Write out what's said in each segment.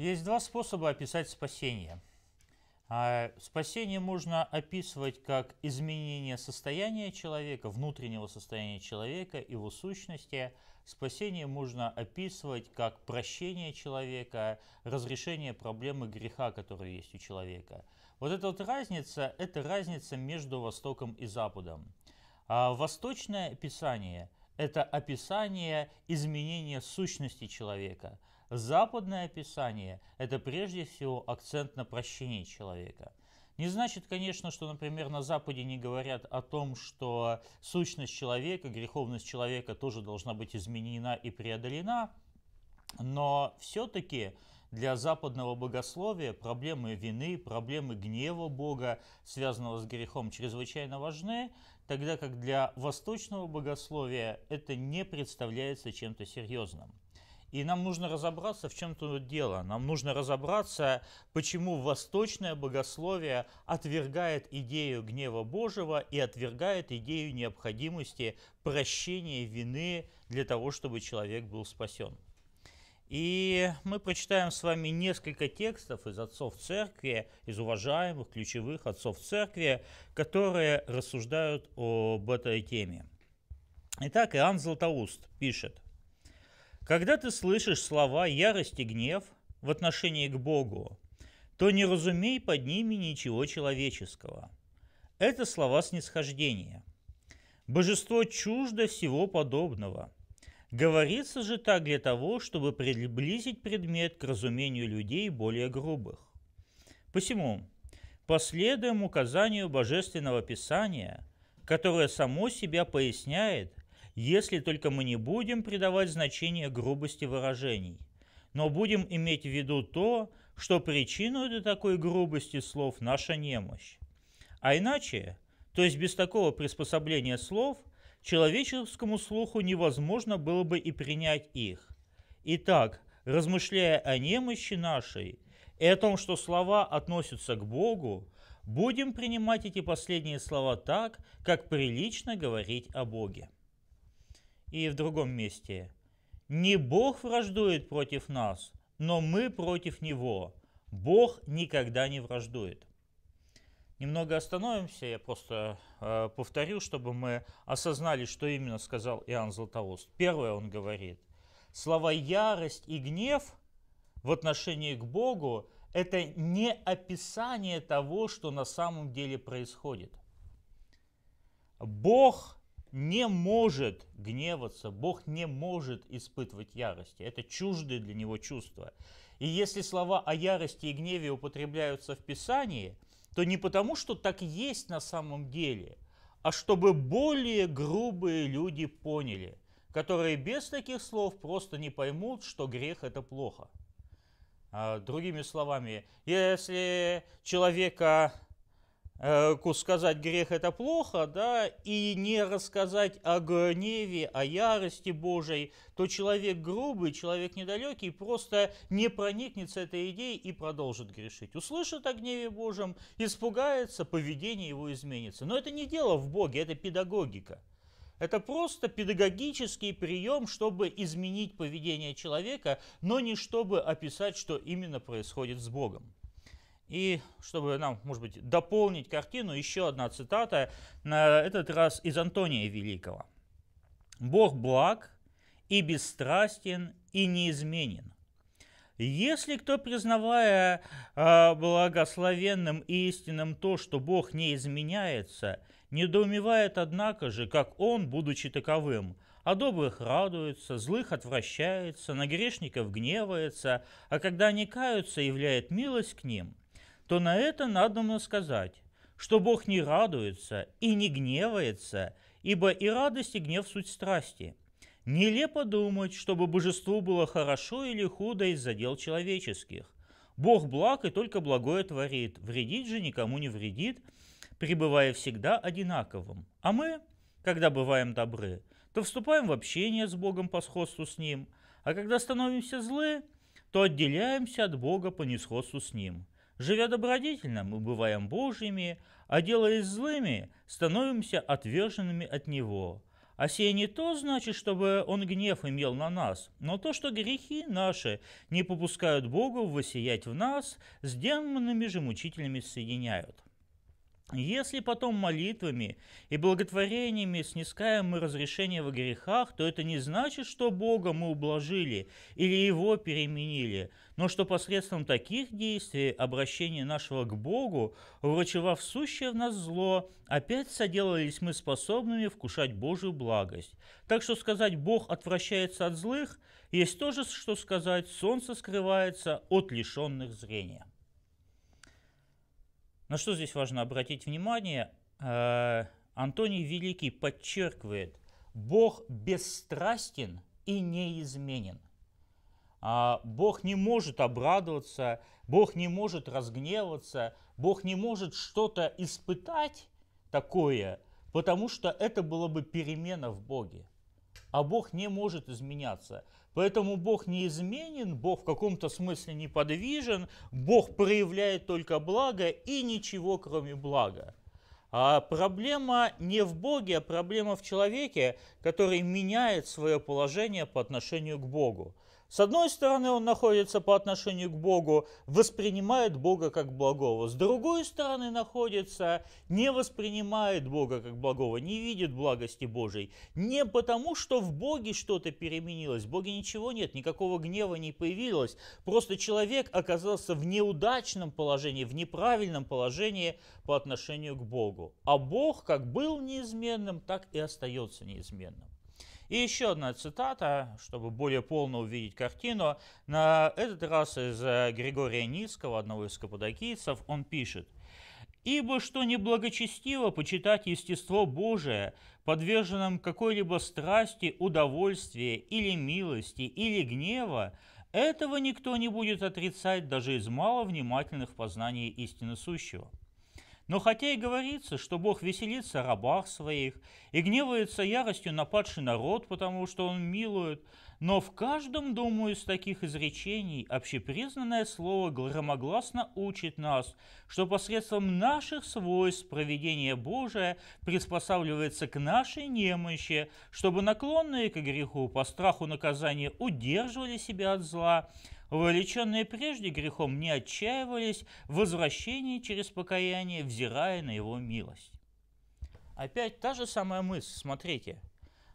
Есть два способа описать спасение. А, спасение можно описывать как изменение состояния человека, внутреннего состояния человека, его сущности. Спасение можно описывать как прощение человека, разрешение проблемы греха, который есть у человека. Вот эта вот разница, это разница между Востоком и Западом. А восточное описание – это описание изменения сущности человека – Западное описание – это прежде всего акцент на прощении человека. Не значит, конечно, что, например, на Западе не говорят о том, что сущность человека, греховность человека тоже должна быть изменена и преодолена, но все-таки для западного богословия проблемы вины, проблемы гнева Бога, связанного с грехом, чрезвычайно важны, тогда как для восточного богословия это не представляется чем-то серьезным. И нам нужно разобраться, в чем тут дело. Нам нужно разобраться, почему восточное богословие отвергает идею гнева Божьего и отвергает идею необходимости прощения вины для того, чтобы человек был спасен. И мы прочитаем с вами несколько текстов из отцов церкви, из уважаемых ключевых отцов церкви, которые рассуждают об этой теме. Итак, Иоанн Златоуст пишет – когда ты слышишь слова ярость и гнев в отношении к Богу, то не разумей под ними ничего человеческого. Это слова снисхождения. Божество чуждо всего подобного. Говорится же так для того, чтобы приблизить предмет к разумению людей более грубых. Посему, последуем указанию Божественного Писания, которое само себя поясняет, если только мы не будем придавать значение грубости выражений, но будем иметь в виду то, что причиной для такой грубости слов наша немощь. А иначе, то есть без такого приспособления слов, человеческому слуху невозможно было бы и принять их. Итак, размышляя о немощи нашей и о том, что слова относятся к Богу, будем принимать эти последние слова так, как прилично говорить о Боге и в другом месте. «Не Бог враждует против нас, но мы против Него. Бог никогда не враждует». Немного остановимся, я просто э, повторю, чтобы мы осознали, что именно сказал Иоанн Златоуст. Первое он говорит, слова «ярость» и «гнев» в отношении к Богу – это не описание того, что на самом деле происходит. Бог не может гневаться, Бог не может испытывать ярости. Это чуждые для него чувства. И если слова о ярости и гневе употребляются в Писании, то не потому, что так есть на самом деле, а чтобы более грубые люди поняли, которые без таких слов просто не поймут, что грех – это плохо. А, другими словами, если человека Э, сказать грех это плохо, да, и не рассказать о гневе, о ярости Божией, то человек грубый, человек недалекий просто не проникнется этой идеей и продолжит грешить. Услышит о гневе Божьем, испугается, поведение его изменится. Но это не дело в Боге, это педагогика. Это просто педагогический прием, чтобы изменить поведение человека, но не чтобы описать, что именно происходит с Богом. И чтобы нам, может быть, дополнить картину, еще одна цитата, на этот раз из Антония Великого. «Бог благ и бесстрастен и неизменен. Если кто, признавая а, благословенным и истинным то, что Бог не изменяется, недоумевает, однако же, как Он, будучи таковым, а добрых радуется, злых отвращается, на грешников гневается, а когда они каются, являет милость к ним – то на это надо нам сказать, что Бог не радуется и не гневается, ибо и радость, и гнев – суть страсти. Нелепо думать, чтобы божеству было хорошо или худо из-за дел человеческих. Бог благ и только благое творит, вредить же никому не вредит, пребывая всегда одинаковым. А мы, когда бываем добры, то вступаем в общение с Богом по сходству с Ним, а когда становимся злы, то отделяемся от Бога по несходству с Ним. Живя добродетельно, мы бываем Божьими, а делаясь злыми, становимся отверженными от Него. А сие не то значит, чтобы Он гнев имел на нас, но то, что грехи наши не попускают Богу воссиять в нас, с демонами же мучителями соединяют». Если потом молитвами и благотворениями снискаем мы разрешение в грехах, то это не значит, что Бога мы ублажили или Его переменили, но что посредством таких действий обращение нашего к Богу, врачевав сущее в нас зло, опять соделались мы способными вкушать Божью благость. Так что сказать «Бог отвращается от злых» есть то же, что сказать «Солнце скрывается от лишенных зрения». На что здесь важно обратить внимание? Э, Антоний Великий подчеркивает, Бог бесстрастен и неизменен. А, Бог не может обрадоваться, Бог не может разгневаться, Бог не может что-то испытать такое, потому что это было бы перемена в Боге. А Бог не может изменяться. Поэтому Бог неизменен, Бог в каком-то смысле неподвижен, Бог проявляет только благо и ничего кроме блага. А проблема не в Боге, а проблема в человеке, который меняет свое положение по отношению к Богу. С одной стороны, он находится по отношению к Богу, воспринимает Бога как благого. С другой стороны, находится, не воспринимает Бога как благого, не видит благости Божьей. Не потому, что в Боге что-то переменилось, в Боге ничего нет, никакого гнева не появилось. Просто человек оказался в неудачном положении, в неправильном положении по отношению к Богу. А Бог как был неизменным, так и остается неизменным. И еще одна цитата, чтобы более полно увидеть картину. На этот раз из э, Григория Ницкого, одного из каппадокийцев, он пишет. «Ибо что неблагочестиво почитать естество Божие, подверженным какой-либо страсти, удовольствия или милости, или гнева, этого никто не будет отрицать даже из маловнимательных познаний истины сущего». Но хотя и говорится, что Бог веселится о рабах своих и гневается яростью на падший народ, потому что он милует, но в каждом, думаю, из таких изречений общепризнанное слово громогласно учит нас, что посредством наших свойств проведение Божие приспосабливается к нашей немощи, чтобы наклонные к греху по страху наказания удерживали себя от зла, Вовлеченные прежде грехом не отчаивались в возвращении через покаяние, взирая на его милость. Опять та же самая мысль, смотрите.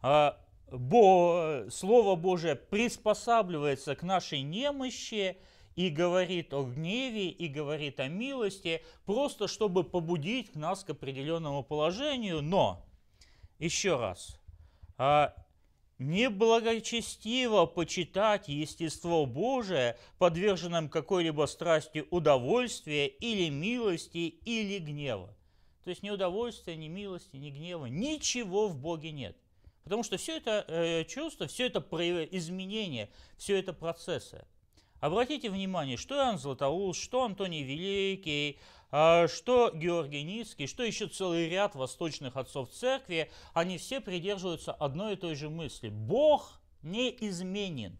А, Бо, Слово Божие приспосабливается к нашей немощи и говорит о гневе, и говорит о милости, просто чтобы побудить нас к определенному положению. Но, еще раз, а, неблагочестиво почитать естество Божие, подверженным какой-либо страсти удовольствия или милости или гнева. То есть ни удовольствия, ни милости, ни гнева, ничего в Боге нет. Потому что все это э, чувство, все это изменение, все это процессы. Обратите внимание, что Иоанн Златоуст, что Антоний Великий, а, что Георгий Низкий, что еще целый ряд восточных отцов церкви, они все придерживаются одной и той же мысли. Бог неизменен.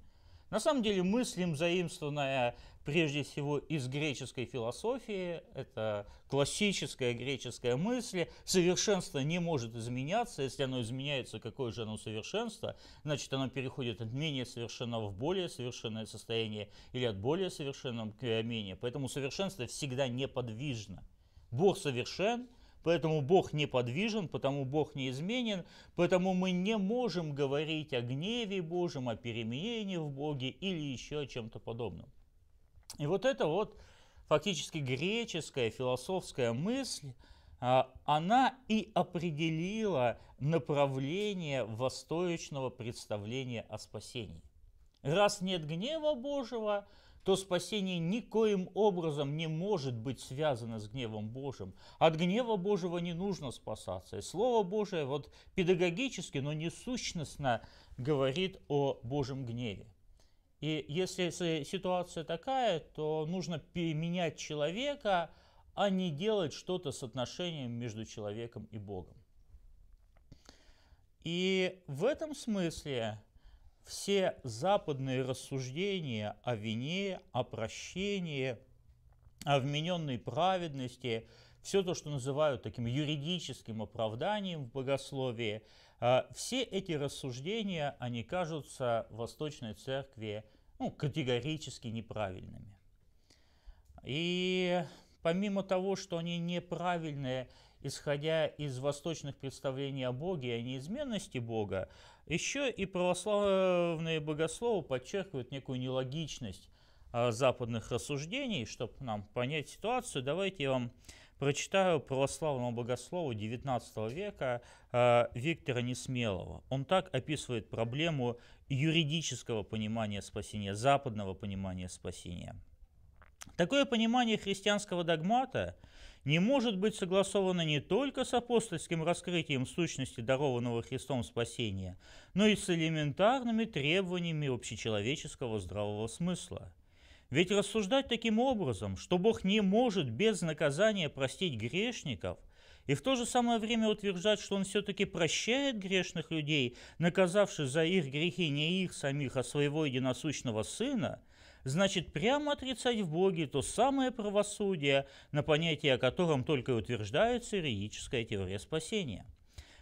На самом деле мыслим заимствованная прежде всего из греческой философии, это классическая греческая мысль. Совершенство не может изменяться, если оно изменяется, какое же оно совершенство, значит оно переходит от менее совершенного в более совершенное состояние или от более совершенного к менее. Поэтому совершенство всегда неподвижно. Бог совершен, Поэтому Бог неподвижен, потому Бог неизменен, поэтому мы не можем говорить о гневе Божьем, о переменении в Боге или еще о чем-то подобном. И вот это вот фактически греческая философская мысль, а, она и определила направление восточного представления о спасении. Раз нет гнева Божьего, то спасение никоим образом не может быть связано с гневом Божьим. От гнева Божьего не нужно спасаться. И Слово Божие вот педагогически, но не сущностно говорит о Божьем гневе. И если э, ситуация такая, то нужно переменять человека, а не делать что-то с отношением между человеком и Богом. И в этом смысле все западные рассуждения о вине, о прощении, о вмененной праведности, все то, что называют таким юридическим оправданием в богословии, а, все эти рассуждения, они кажутся Восточной Церкви ну, категорически неправильными. И помимо того, что они неправильные, исходя из восточных представлений о Боге и о неизменности Бога, еще и православные богословы подчеркивают некую нелогичность а, западных рассуждений, чтобы нам понять ситуацию, давайте я вам прочитаю православного богослова XIX века э, Виктора Несмелого. Он так описывает проблему юридического понимания спасения, западного понимания спасения. Такое понимание христианского догмата не может быть согласовано не только с апостольским раскрытием сущности дарованного Христом спасения, но и с элементарными требованиями общечеловеческого здравого смысла – ведь рассуждать таким образом, что Бог не может без наказания простить грешников, и в то же самое время утверждать, что Он все-таки прощает грешных людей, наказавших за их грехи не их самих, а своего единосущного Сына, значит прямо отрицать в Боге то самое правосудие, на понятие о котором только и утверждается иерическая теория спасения –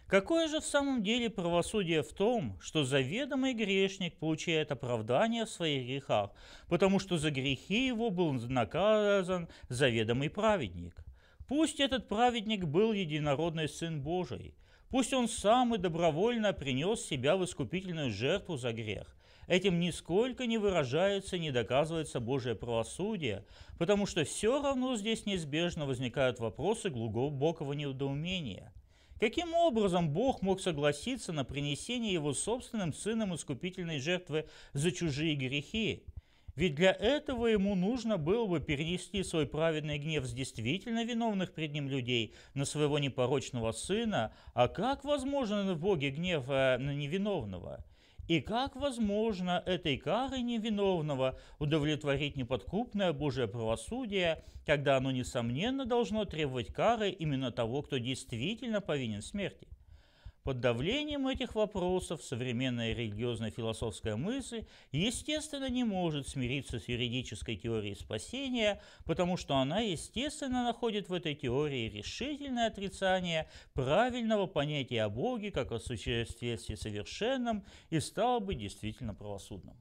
Какое же в самом деле правосудие в том, что заведомый грешник получает оправдание в своих грехах, потому что за грехи его был наказан заведомый праведник? Пусть этот праведник был единородный Сын Божий, пусть он сам и добровольно принес себя в искупительную жертву за грех. Этим нисколько не выражается не доказывается Божье правосудие, потому что все равно здесь неизбежно возникают вопросы глубокого недоумения – Каким образом Бог мог согласиться на принесение Его собственным Сыном искупительной жертвы за чужие грехи? Ведь для этого ему нужно было бы перенести свой праведный гнев с действительно виновных пред ним людей на своего непорочного сына, а как возможен в Боге гнев э, на невиновного? И как возможно этой кары невиновного удовлетворить неподкупное Божие правосудие, когда оно, несомненно, должно требовать кары именно того, кто действительно повинен смерти? Под давлением этих вопросов современная религиозно-философская мысль, естественно, не может смириться с юридической теорией спасения, потому что она, естественно, находит в этой теории решительное отрицание правильного понятия о Боге как о существе совершенном и стало бы действительно правосудным.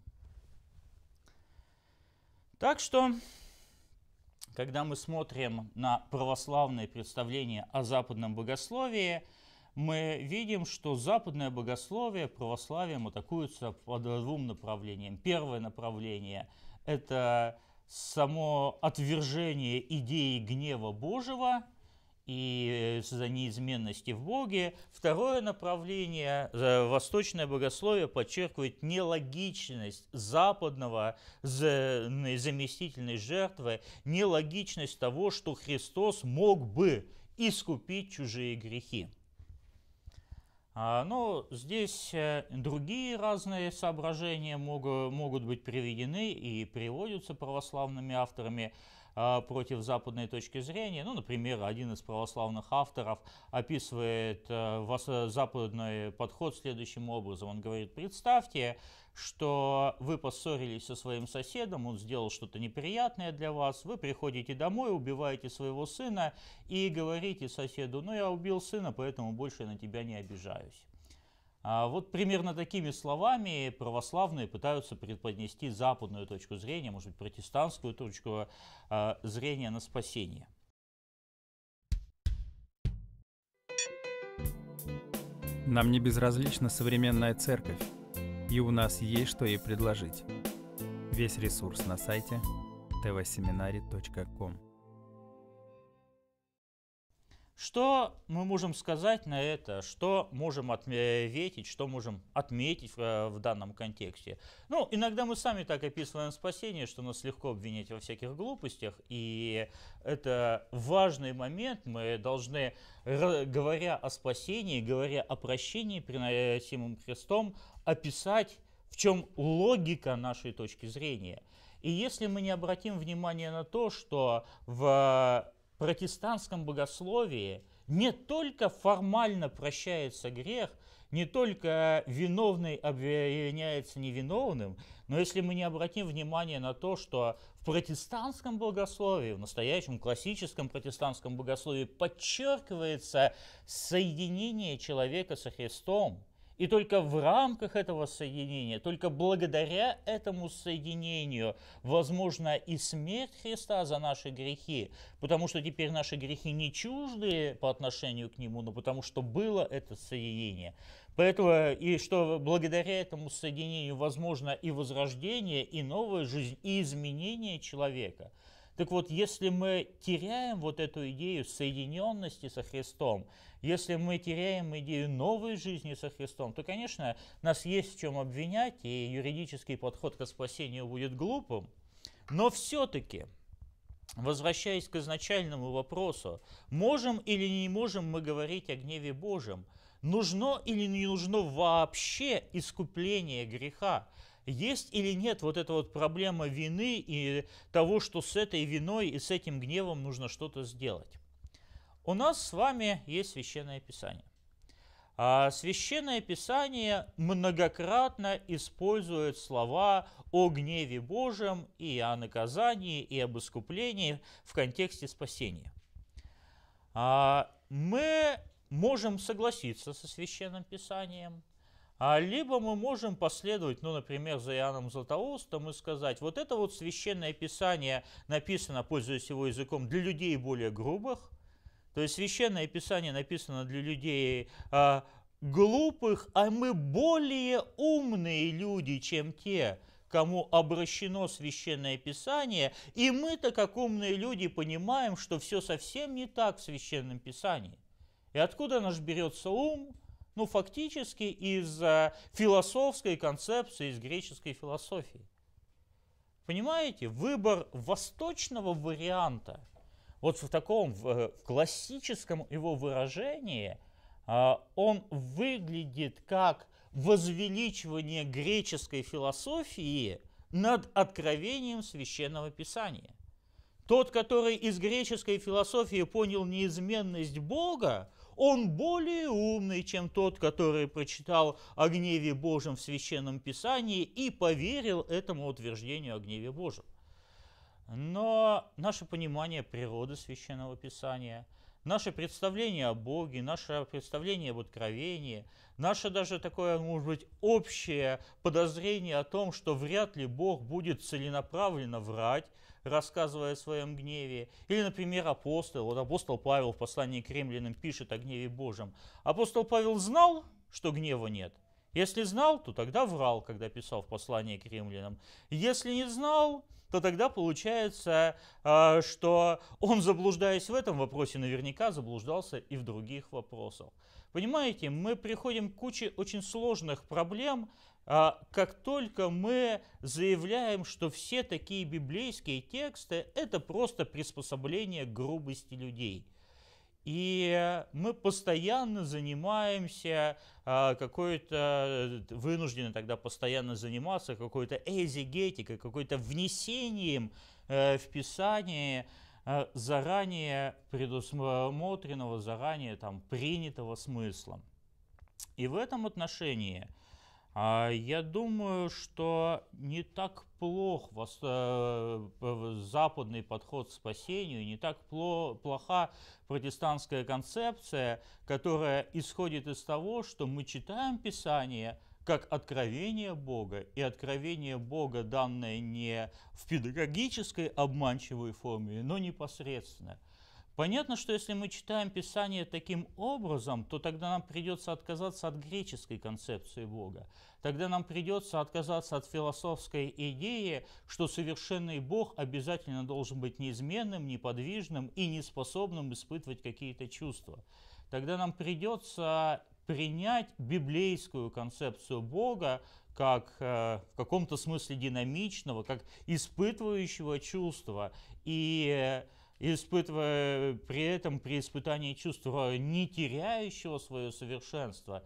Так что когда мы смотрим на православное представление о западном богословии, мы видим, что западное богословие, православием атакуется по двум направлениям. Первое направление – это само отвержение идеи гнева Божьего и э, за неизменности в Боге. Второе направление, восточное богословие, подчеркивает нелогичность западного заместительной жертвы, нелогичность того, что Христос мог бы искупить чужие грехи. А, но здесь э, другие разные соображения могут быть приведены и приводятся православными авторами. А, против западной точки зрения. Ну, например, один из православных авторов описывает э, западный подход следующим образом. Он говорит, представьте, что вы поссорились со своим соседом, он сделал что-то неприятное для вас, вы приходите домой, убиваете своего сына и говорите соседу, ну я убил сына, поэтому больше на тебя не обижаюсь. А вот примерно такими словами православные пытаются преподнести западную точку зрения, может быть, протестантскую точку а, зрения на спасение. Нам не безразлична современная церковь, и у нас есть что ей предложить. Весь ресурс на сайте tvseminary.com. Что мы можем сказать на это? Что можем отметить? Что можем отметить э, в, данном контексте? Ну, иногда мы сами так описываем спасение, что нас легко обвинять во всяких глупостях. И это важный момент. Мы должны, говоря о спасении, говоря о прощении, приносимым э, Христом, описать, в чем логика нашей точки зрения. И если мы не обратим внимание на то, что в протестантском богословии не только формально прощается грех, не только виновный обвиняется невиновным, но если мы не обратим внимание на то, что в протестантском богословии, в настоящем классическом протестантском богословии подчеркивается соединение человека со Христом – и только в рамках этого соединения, только благодаря этому соединению, возможно и смерть Христа за наши грехи, потому что теперь наши грехи не чужды по отношению к Нему, но потому что было это соединение. Поэтому и что благодаря этому соединению возможно и возрождение, и новая жизнь, и изменение человека – так вот, если мы теряем вот эту идею соединенности со Христом, если мы теряем идею новой жизни со Христом, то, конечно, нас есть в чем обвинять, и юридический подход к спасению будет глупым. Но все-таки, возвращаясь к изначальному вопросу, можем или не можем мы говорить о гневе Божьем? Нужно или не нужно вообще искупление греха? Есть или нет вот эта вот проблема вины и того, что с этой виной и с этим гневом нужно что-то сделать? У нас с вами есть Священное Писание. А Священное Писание многократно использует слова о гневе Божьем и о наказании, и об искуплении в контексте спасения. А мы можем согласиться со Священным Писанием, а либо мы можем последовать, ну, например, за Иоанном Златоустом и сказать, вот это вот священное писание написано, пользуясь его языком, для людей более грубых, то есть священное писание написано для людей э, глупых, а мы более умные люди, чем те, кому обращено священное писание, и мы-то, как умные люди, понимаем, что все совсем не так в священном писании. И откуда наш берется ум – ну, фактически из философской концепции, из греческой философии. Понимаете, выбор восточного варианта, вот в таком в э, классическом его выражении, а, он выглядит как возвеличивание греческой философии над откровением священного писания. Тот, который из греческой философии понял неизменность Бога, он более умный, чем тот, который прочитал о гневе Божьем в Священном Писании и поверил этому утверждению о гневе Божьем. Но наше понимание природы Священного Писания, наше представление о Боге, наше представление об откровении, наше даже такое, может быть, общее подозрение о том, что вряд ли Бог будет целенаправленно врать, рассказывая о своем гневе. Или, например, апостол. Вот апостол Павел в послании к римлянам пишет о гневе Божьем. Апостол Павел знал, что гнева нет – если знал, то тогда врал, когда писал в послании к римлянам. Если не знал, то тогда получается, а, что он, заблуждаясь в этом вопросе, наверняка заблуждался и в других вопросах. Понимаете, мы приходим к куче очень сложных проблем, а, как только мы заявляем, что все такие библейские тексты – это просто приспособление грубости людей – и мы постоянно занимаемся а, какой-то, э, вынуждены тогда постоянно заниматься какой-то эзигетикой, какой-то внесением э, в Писание э, заранее предусмотренного, заранее там принятого смысла. И в этом отношении а, я думаю, что не так плох э, западный подход к спасению, не так пло плоха протестантская концепция, которая исходит из того, что мы читаем Писание как откровение Бога, и откровение Бога, данное не в педагогической обманчивой форме, но непосредственно – Понятно, что если мы читаем Писание таким образом, то тогда нам придется отказаться от греческой концепции Бога. Тогда нам придется отказаться от философской идеи, что совершенный Бог обязательно должен быть неизменным, неподвижным и неспособным испытывать какие-то чувства. Тогда нам придется принять библейскую концепцию Бога как э, в каком-то смысле динамичного, как испытывающего чувства и э, испытывая при этом при испытании чувства не теряющего свое совершенство.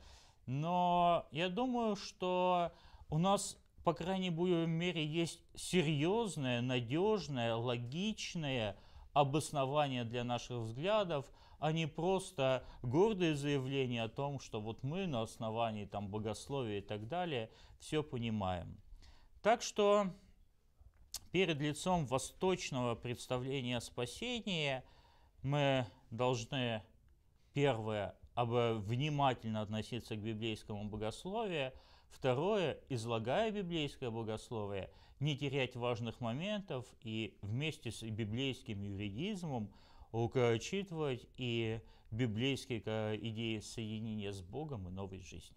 Но я думаю, что у нас, по крайней мере, есть серьезное, надежное, логичное обоснование для наших взглядов, а не просто гордые заявления о том, что вот мы на основании там, богословия и так далее все понимаем. Так что перед лицом восточного представления спасения мы должны, первое, внимательно относиться к библейскому богословию, второе, излагая библейское богословие, не терять важных моментов и вместе с библейским юридизмом учитывать и библейские идеи соединения с Богом и новой жизни.